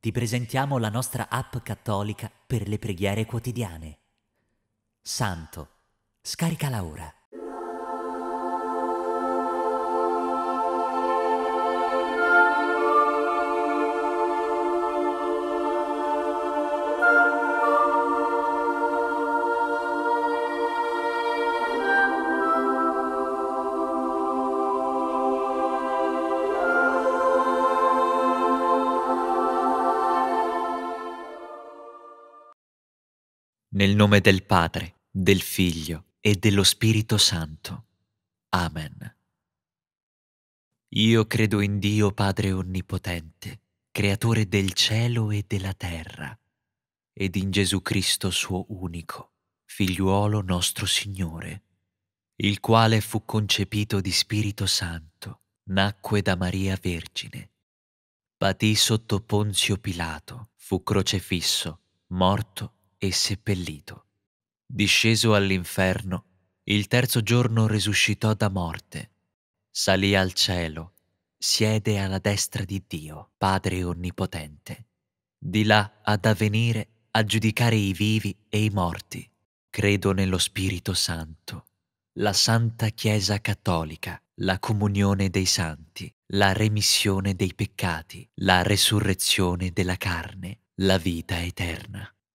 ti presentiamo la nostra app cattolica per le preghiere quotidiane. Santo, scaricala ora. Nel nome del Padre, del Figlio e dello Spirito Santo. Amen. Io credo in Dio Padre Onnipotente, Creatore del cielo e della terra, ed in Gesù Cristo suo unico, figliuolo nostro Signore, il quale fu concepito di Spirito Santo, nacque da Maria Vergine, patì sotto Ponzio Pilato, fu crocefisso, morto e seppellito. Disceso all'inferno, il terzo giorno risuscitò da morte, salì al cielo, siede alla destra di Dio, Padre Onnipotente, di là ad avvenire a giudicare i vivi e i morti. Credo nello Spirito Santo, la Santa Chiesa Cattolica, la comunione dei santi, la remissione dei peccati, la resurrezione della carne, la vita eterna.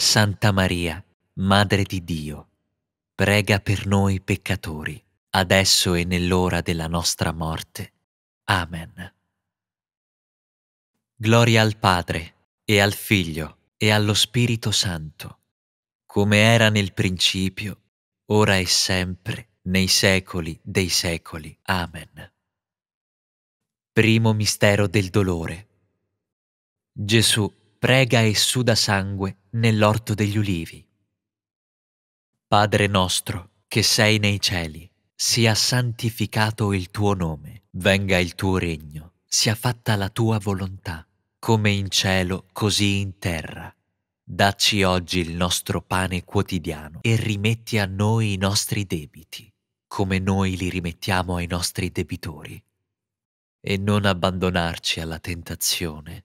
Santa Maria, Madre di Dio, prega per noi peccatori, adesso e nell'ora della nostra morte. Amen. Gloria al Padre, e al Figlio, e allo Spirito Santo, come era nel principio, ora e sempre, nei secoli dei secoli. Amen. Primo mistero del dolore. Gesù prega e suda sangue nell'orto degli ulivi. Padre nostro, che sei nei cieli, sia santificato il tuo nome, venga il tuo regno, sia fatta la tua volontà, come in cielo, così in terra. Dacci oggi il nostro pane quotidiano e rimetti a noi i nostri debiti, come noi li rimettiamo ai nostri debitori. E non abbandonarci alla tentazione,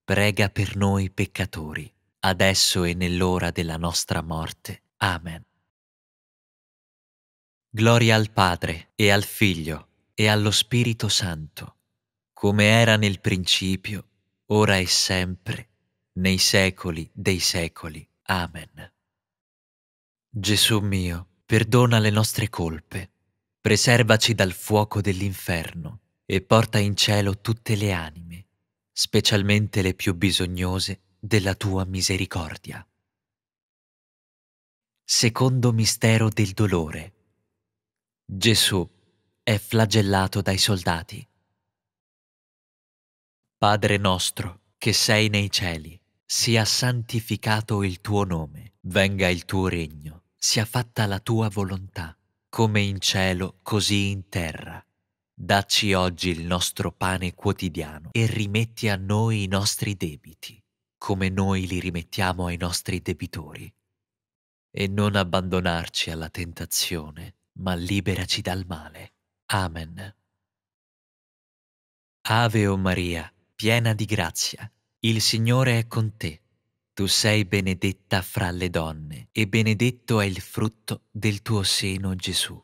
prega per noi peccatori, adesso e nell'ora della nostra morte. Amen. Gloria al Padre e al Figlio e allo Spirito Santo, come era nel principio, ora e sempre, nei secoli dei secoli. Amen. Gesù mio, perdona le nostre colpe, preservaci dal fuoco dell'inferno e porta in cielo tutte le anime specialmente le più bisognose della tua misericordia. Secondo mistero del dolore. Gesù è flagellato dai soldati. Padre nostro, che sei nei cieli, sia santificato il tuo nome, venga il tuo regno, sia fatta la tua volontà, come in cielo, così in terra. Dacci oggi il nostro pane quotidiano e rimetti a noi i nostri debiti, come noi li rimettiamo ai nostri debitori. E non abbandonarci alla tentazione, ma liberaci dal male. Amen. Ave o Maria, piena di grazia, il Signore è con te. Tu sei benedetta fra le donne, e benedetto è il frutto del tuo seno Gesù.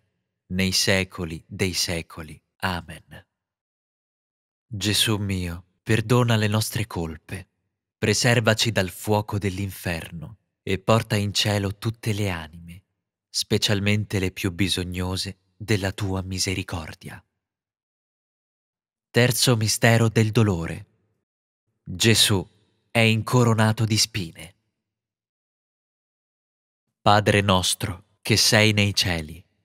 nei secoli dei secoli. Amen. Gesù mio, perdona le nostre colpe, preservaci dal fuoco dell'inferno e porta in cielo tutte le anime, specialmente le più bisognose della tua misericordia. Terzo mistero del dolore. Gesù è incoronato di spine. Padre nostro, che sei nei cieli,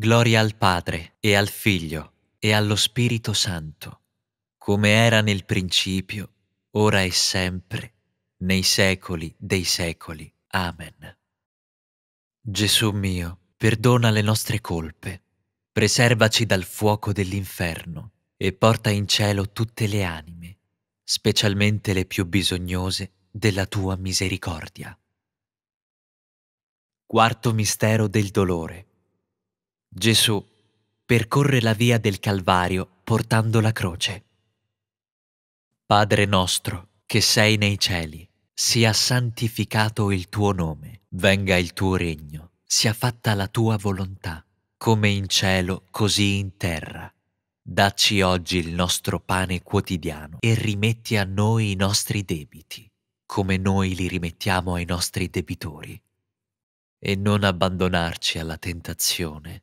Gloria al Padre e al Figlio e allo Spirito Santo, come era nel principio, ora e sempre, nei secoli dei secoli. Amen. Gesù mio, perdona le nostre colpe, preservaci dal fuoco dell'inferno e porta in cielo tutte le anime, specialmente le più bisognose della tua misericordia. Quarto mistero del dolore. Gesù percorre la via del Calvario portando la croce. Padre nostro, che sei nei cieli, sia santificato il tuo nome, venga il tuo regno, sia fatta la tua volontà, come in cielo, così in terra. Dacci oggi il nostro pane quotidiano e rimetti a noi i nostri debiti, come noi li rimettiamo ai nostri debitori. E non abbandonarci alla tentazione,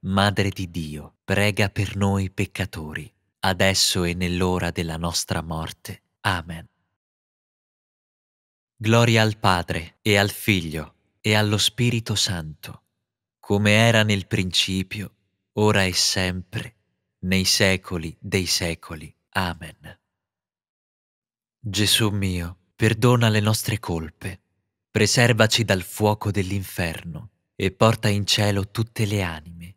Madre di Dio, prega per noi peccatori, adesso e nell'ora della nostra morte. Amen. Gloria al Padre e al Figlio e allo Spirito Santo, come era nel principio, ora e sempre, nei secoli dei secoli. Amen. Gesù mio, perdona le nostre colpe, preservaci dal fuoco dell'inferno e porta in cielo tutte le anime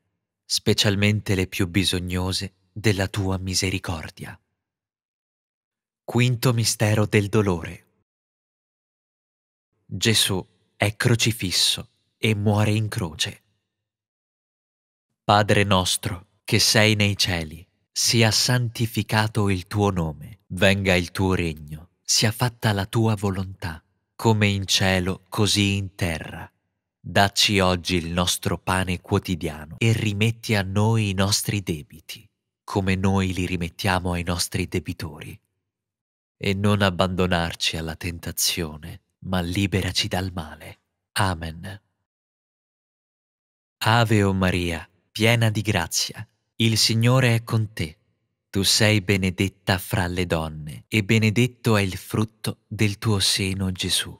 specialmente le più bisognose della tua misericordia. Quinto mistero del dolore. Gesù è crocifisso e muore in croce. Padre nostro, che sei nei cieli, sia santificato il tuo nome, venga il tuo regno, sia fatta la tua volontà, come in cielo, così in terra. Dacci oggi il nostro pane quotidiano e rimetti a noi i nostri debiti, come noi li rimettiamo ai nostri debitori. E non abbandonarci alla tentazione, ma liberaci dal male. Amen. Ave o Maria, piena di grazia, il Signore è con te. Tu sei benedetta fra le donne, e benedetto è il frutto del tuo seno, Gesù.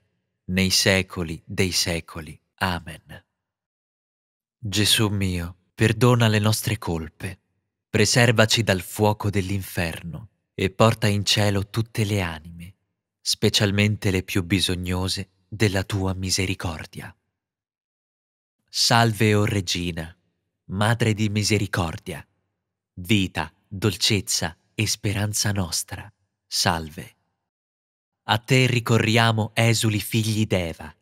nei secoli dei secoli. Amen. Gesù mio, perdona le nostre colpe, preservaci dal fuoco dell'inferno e porta in cielo tutte le anime, specialmente le più bisognose della tua misericordia. Salve, o oh Regina, Madre di misericordia, vita, dolcezza e speranza nostra, salve a te ricorriamo esuli figli d'Eva,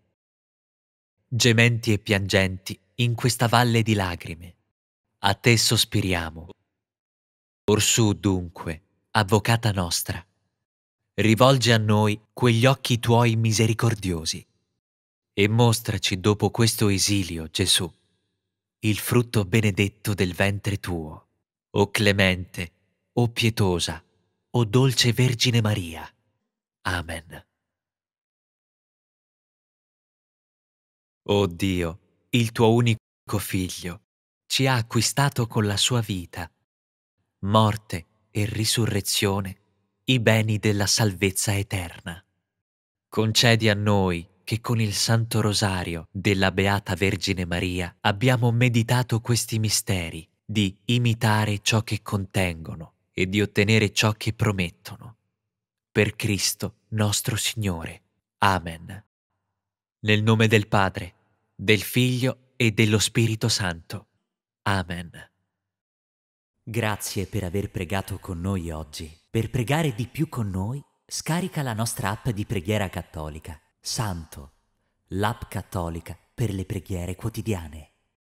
gementi e piangenti in questa valle di lagrime, a te sospiriamo. Orsù dunque, avvocata nostra, rivolge a noi quegli occhi tuoi misericordiosi e mostraci dopo questo esilio, Gesù, il frutto benedetto del ventre tuo, o clemente, o pietosa, o dolce Vergine Maria. Amen. O oh Dio, il tuo unico figlio, ci ha acquistato con la sua vita, morte e risurrezione, i beni della salvezza eterna. Concedi a noi che con il Santo Rosario della Beata Vergine Maria abbiamo meditato questi misteri di imitare ciò che contengono e di ottenere ciò che promettono per Cristo nostro Signore. Amen. Nel nome del Padre, del Figlio e dello Spirito Santo. Amen. Grazie per aver pregato con noi oggi. Per pregare di più con noi, scarica la nostra app di preghiera cattolica, Santo, l'app cattolica per le preghiere quotidiane.